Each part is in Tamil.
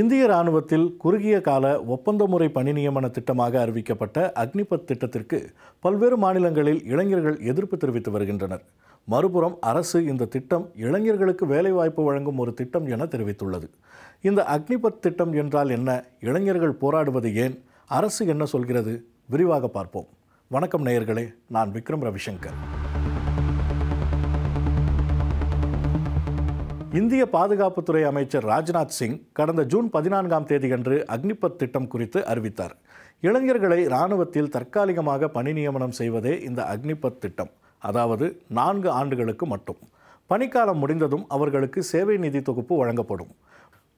இந்திய இராணுவத்தில் குறுகிய கால ஒப்பந்த முறை பணி நியமன திட்டமாக அறிவிக்கப்பட்ட அக்னிபத் திட்டத்திற்கு பல்வேறு மாநிலங்களில் இளைஞர்கள் எதிர்ப்பு தெரிவித்து வருகின்றனர் மறுபுறம் அரசு இந்த திட்டம் இளைஞர்களுக்கு வேலைவாய்ப்பு வழங்கும் ஒரு திட்டம் என தெரிவித்துள்ளது இந்த அக்னிபத் திட்டம் என்றால் என்ன இளைஞர்கள் போராடுவது ஏன் அரசு என்ன சொல்கிறது விரிவாக பார்ப்போம் வணக்கம் நேயர்களே நான் விக்ரம் ரவிசங்கர் இந்திய பாதுகாப்புத்துறை அமைச்சர் ராஜ்நாத் சிங் கடந்த ஜூன் பதினான்காம் தேதியன்று அக்னிபத் திட்டம் குறித்து அறிவித்தார் இளைஞர்களை இராணுவத்தில் தற்காலிகமாக பணி நியமனம் செய்வதே இந்த அக்னிபத் திட்டம் அதாவது நான்கு ஆண்டுகளுக்கு மட்டும் பணிக்காலம் முடிந்ததும் அவர்களுக்கு சேவை நிதி தொகுப்பு வழங்கப்படும்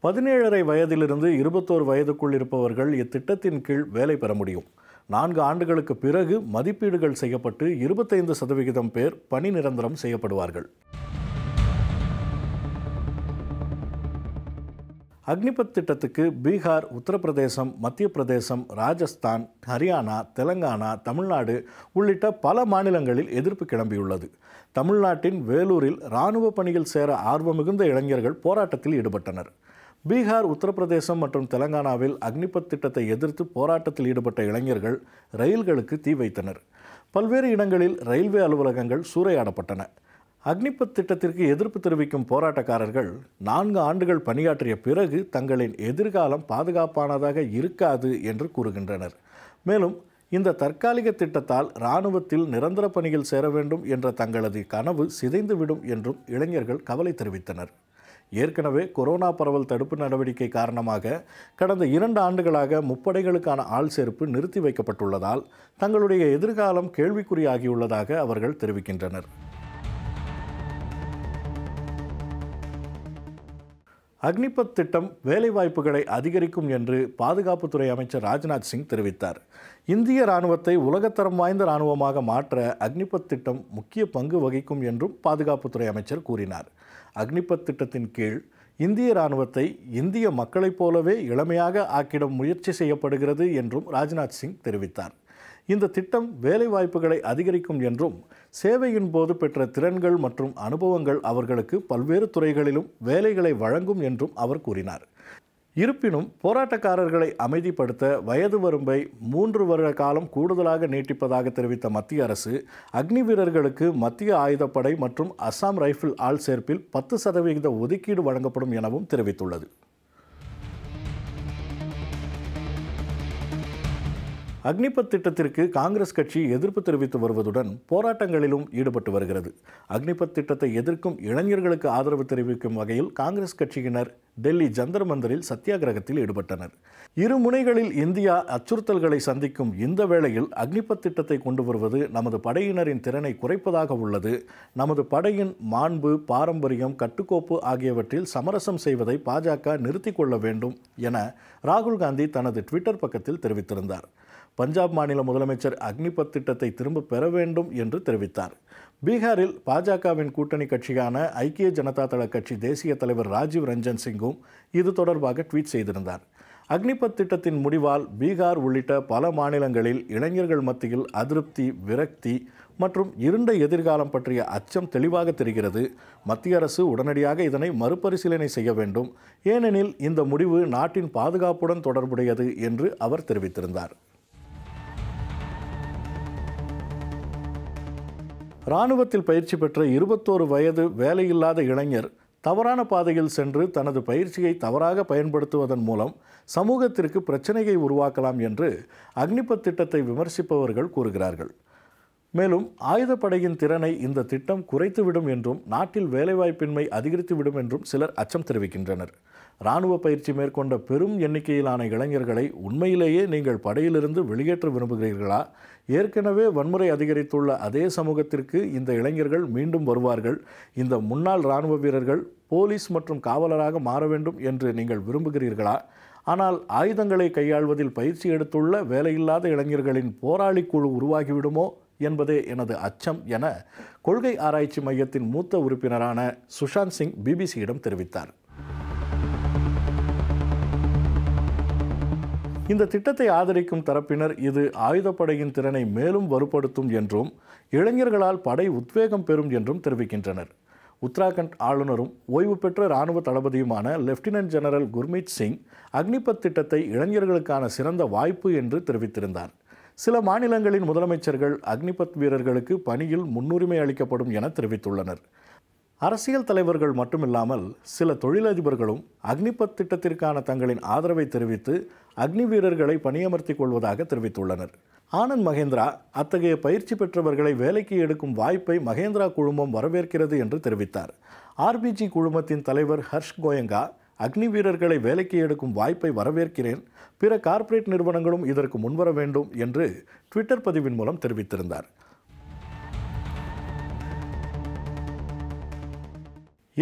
பதினேழரை வயதிலிருந்து இருபத்தோரு வயதுக்குள் இருப்பவர்கள் இத்திட்டத்தின் கீழ் வேலை பெற முடியும் நான்கு ஆண்டுகளுக்கு பிறகு மதிப்பீடுகள் செய்யப்பட்டு இருபத்தைந்து சதவிகிதம் பேர் பணி நிரந்தரம் செய்யப்படுவார்கள் அக்னிபத் திட்டத்துக்கு பீகார் உத்தரப்பிரதேசம் மத்திய பிரதேசம் ராஜஸ்தான் ஹரியானா தெலங்கானா தமிழ்நாடு உள்ளிட்ட பல மாநிலங்களில் எதிர்ப்பு கிளம்பியுள்ளது தமிழ்நாட்டின் வேலூரில் இராணுவ பணியில் சேர ஆர்வம் மிகுந்த இளைஞர்கள் போராட்டத்தில் ஈடுபட்டனர் பீகார் உத்தரப்பிரதேசம் மற்றும் தெலங்கானாவில் அக்னிபத் திட்டத்தை எதிர்த்து போராட்டத்தில் ஈடுபட்ட இளைஞர்கள் ரயில்களுக்கு தீ வைத்தனர் பல்வேறு இடங்களில் ரயில்வே அலுவலகங்கள் சூறையாடப்பட்டன அக்னிபத் திட்டத்திற்கு எதிர்ப்பு தெரிவிக்கும் போராட்டக்காரர்கள் நான்கு ஆண்டுகள் பணியாற்றிய பிறகு தங்களின் எதிர்காலம் பாதுகாப்பானதாக இருக்காது என்று கூறுகின்றனர் மேலும் இந்த தற்காலிக திட்டத்தால் இராணுவத்தில் நிரந்தர பணியில் சேர வேண்டும் என்ற தங்களது கனவு சிதைந்துவிடும் என்றும் இளைஞர்கள் கவலை தெரிவித்தனர் ஏற்கனவே கொரோனா பரவல் தடுப்பு நடவடிக்கை காரணமாக கடந்த இரண்டு ஆண்டுகளாக முப்படைகளுக்கான ஆள் சேர்ப்பு நிறுத்தி வைக்கப்பட்டுள்ளதால் தங்களுடைய எதிர்காலம் கேள்விக்குறியாகியுள்ளதாக அவர்கள் தெரிவிக்கின்றனர் அக்னிபத் திட்டம் வேலைவாய்ப்புகளை அதிகரிக்கும் என்று பாதுகாப்புத்துறை அமைச்சர் ராஜ்நாத் சிங் தெரிவித்தார் இந்திய இராணுவத்தை உலகத்தரம் வாய்ந்த இராணுவமாக மாற்ற அக்னிபத் திட்டம் முக்கிய பங்கு வகிக்கும் என்றும் பாதுகாப்புத்துறை அமைச்சர் கூறினார் அக்னிபத் திட்டத்தின் கீழ் இந்திய இராணுவத்தை இந்திய மக்களைப் போலவே இளமையாக ஆக்கிடும் முயற்சி செய்யப்படுகிறது என்றும் ராஜ்நாத் சிங் தெரிவித்தார் இந்த திட்டம் வேலைவாய்ப்புகளை அதிகரிக்கும் என்றும் சேவையின் போது பெற்ற திறன்கள் மற்றும் அனுபவங்கள் அவர்களுக்கு பல்வேறு துறைகளிலும் வேலைகளை வழங்கும் என்றும் அவர் கூறினார் இருப்பினும் போராட்டக்காரர்களை அமைதிப்படுத்த வயது வரம்பை மூன்று வருட காலம் கூடுதலாக நீட்டிப்பதாக தெரிவித்த மத்திய அரசு அக்னி வீரர்களுக்கு மத்திய ஆயுதப்படை மற்றும் அசாம் ரைஃபிள் ஆள் சேர்ப்பில் பத்து சதவிகித ஒதுக்கீடு வழங்கப்படும் எனவும் தெரிவித்துள்ளது அக்னிபத் திட்டத்திற்கு காங்கிரஸ் கட்சி எதிர்ப்பு தெரிவித்து வருவதுடன் போராட்டங்களிலும் ஈடுபட்டு வருகிறது அக்னிபத் திட்டத்தை எதிர்க்கும் இளைஞர்களுக்கு ஆதரவு தெரிவிக்கும் வகையில் காங்கிரஸ் கட்சியினர் டெல்லி ஜந்தர் மந்தரில் சத்தியாகிரகத்தில் ஈடுபட்டனர் இரு முனைகளில் இந்தியா அச்சுறுத்தல்களை சந்திக்கும் இந்த வேளையில் அக்னிபத் திட்டத்தை கொண்டு வருவது நமது படையினரின் திறனை குறைப்பதாக உள்ளது நமது படையின் மாண்பு பாரம்பரியம் கட்டுக்கோப்பு ஆகியவற்றில் சமரசம் செய்வதை பாஜக நிறுத்திக் கொள்ள வேண்டும் என ராகுல் காந்தி தனது ட்விட்டர் பக்கத்தில் தெரிவித்திருந்தார் பஞ்சாப் மாநில முதலமைச்சர் அக்னிபத் திட்டத்தை திரும்ப பெற வேண்டும் என்று தெரிவித்தார் பீகாரில் பாஜகவின் கூட்டணி கட்சியான ஐக்கிய ஜனதா தள கட்சி தேசிய தலைவர் ராஜீவ் ரஞ்சன் சிங்கும் இது தொடர்பாக ட்வீட் செய்திருந்தார் அக்னிபத் திட்டத்தின் முடிவால் பீகார் உள்ளிட்ட பல மாநிலங்களில் இளைஞர்கள் மத்தியில் அதிருப்தி விரக்தி மற்றும் இருண்ட எதிர்காலம் பற்றிய அச்சம் தெளிவாக தெரிகிறது மத்திய அரசு உடனடியாக இதனை மறுபரிசீலனை செய்ய வேண்டும் ஏனெனில் இந்த முடிவு நாட்டின் பாதுகாப்புடன் தொடர்புடையது என்று அவர் தெரிவித்திருந்தார் இராணுவத்தில் பயிற்சி பெற்ற இருபத்தோரு வயது வேலையில்லாத இளைஞர் தவறான பாதையில் சென்று தனது பயிற்சியை தவறாக பயன்படுத்துவதன் மூலம் சமூகத்திற்கு பிரச்சனையை உருவாக்கலாம் என்று அக்னிபத் திட்டத்தை விமர்சிப்பவர்கள் கூறுகிறார்கள் மேலும் ஆயுதப்படையின் திறனை இந்த திட்டம் குறைத்துவிடும் என்றும் நாட்டில் வேலைவாய்ப்பின்மை அதிகரித்துவிடும் என்றும் சிலர் அச்சம் தெரிவிக்கின்றனர் இராணுவ பயிற்சி மேற்கொண்ட பெரும் எண்ணிக்கையிலான இளைஞர்களை உண்மையிலேயே நீங்கள் படையிலிருந்து வெளியேற்ற விரும்புகிறீர்களா ஏற்கனவே வன்முறை அதிகரித்துள்ள அதே சமூகத்திற்கு இந்த இளைஞர்கள் மீண்டும் வருவார்கள் இந்த முன்னாள் இராணுவ வீரர்கள் போலீஸ் மற்றும் காவலராக மாற வேண்டும் என்று நீங்கள் விரும்புகிறீர்களா ஆனால் ஆயுதங்களை கையாள்வதில் பயிற்சி எடுத்துள்ள வேலையில்லாத இளைஞர்களின் போராளி குழு உருவாகிவிடுமோ என்பதே எனது அச்சம் என கொள்கை ஆராய்ச்சி மையத்தின் மூத்த உறுப்பினரான சுஷாந்த் சிங் பிபிசியிடம் தெரிவித்தார் இந்த திட்டத்தை ஆதரிக்கும் தரப்பினர் இது ஆயுதப்படையின் திறனை மேலும் வலுப்படுத்தும் என்றும் இளைஞர்களால் படை உத்வேகம் பெறும் என்றும் தெரிவிக்கின்றனர் உத்தராகண்ட் ஆளுநரும் ஓய்வு பெற்ற இராணுவ தளபதியுமான லெப்டினன்ட் ஜெனரல் குர்மீத் சிங் அக்னிபத் திட்டத்தை இளைஞர்களுக்கான சிறந்த வாய்ப்பு என்று தெரிவித்திருந்தார் சில மாநிலங்களின் முதலமைச்சர்கள் அக்னிபத் வீரர்களுக்கு பணியில் முன்னுரிமை அளிக்கப்படும் என தெரிவித்துள்ளனர் அரசியல் தலைவர்கள் மட்டுமில்லாமல் சில தொழிலதிபர்களும் அக்னிபத் திட்டத்திற்கான தங்களின் ஆதரவை தெரிவித்து அக்னி வீரர்களை பணியமர்த்திக் கொள்வதாக தெரிவித்துள்ளனர் ஆனந்த் மகேந்திரா அத்தகைய பயிற்சி பெற்றவர்களை வேலைக்கு எடுக்கும் வாய்ப்பை மகேந்திரா குழுமம் வரவேற்கிறது என்று தெரிவித்தார் ஆர்பிஜி குழுமத்தின் தலைவர் ஹர்ஷ் கோயங்கா அக்னி வீரர்களை வேலைக்கு எடுக்கும் வாய்ப்பை வரவேற்கிறேன் பிற கார்ப்பரேட் நிறுவனங்களும் இதற்கு முன்வர வேண்டும் என்று ட்விட்டர் பதிவின் மூலம் தெரிவித்திருந்தார்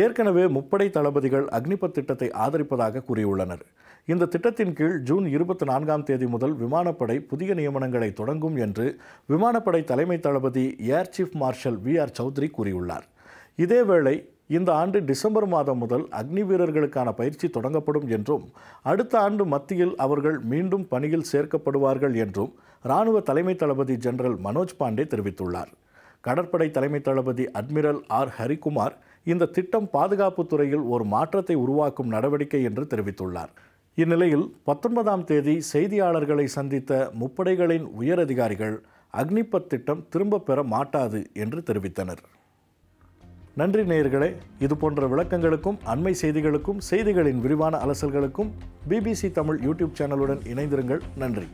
ஏற்கனவே முப்படை தளபதிகள் அக்னிபத் திட்டத்தை ஆதரிப்பதாக கூறியுள்ளனர் இந்த திட்டத்தின் கீழ் ஜூன் இருபத்தி நான்காம் தேதி முதல் விமானப்படை புதிய நியமனங்களை தொடங்கும் என்று விமானப்படை தலைமை தளபதி air chief marshal V R Chaudhari கூறியுள்ளார் இதேவேளை இந்த ஆண்டு டிசம்பர் மாதம் முதல் அக்னி வீரர்களுக்கான பயிற்சி தொடங்கப்படும் என்றும் அடுத்த ஆண்டு மத்தியில் அவர்கள் மீண்டும் பணியில் சேர்க்கப்படுவார்கள் என்றும் இராணுவ தலைமை தளபதி ஜெனரல் மனோஜ் பாண்டே தெரிவித்துள்ளார் கடற்படை தலைமை தளபதி அட்மிரல் ஆர் ஹரிகுமார் இந்த திட்டம் பாதுகாப்பு துறையில் ஒரு மாற்றத்தை உருவாக்கும் நடவடிக்கை என்று தெரிவித்துள்ளார் இந்நிலையில் பத்தொன்பதாம் தேதி செய்தியாளர்களை சந்தித்த முப்படைகளின் உயரதிகாரிகள் அக்னிபத் திட்டம் திரும்ப பெற மாட்டாது என்று தெரிவித்தனர் நன்றி நேயர்களே இது போன்ற விளக்கங்களுக்கும் அண்மை செய்திகளுக்கும் செய்திகளின் விரிவான அலசல்களுக்கும் பிபிசி தமிழ் யூடியூப் சேனலுடன் இணைந்திருங்கள் நன்றி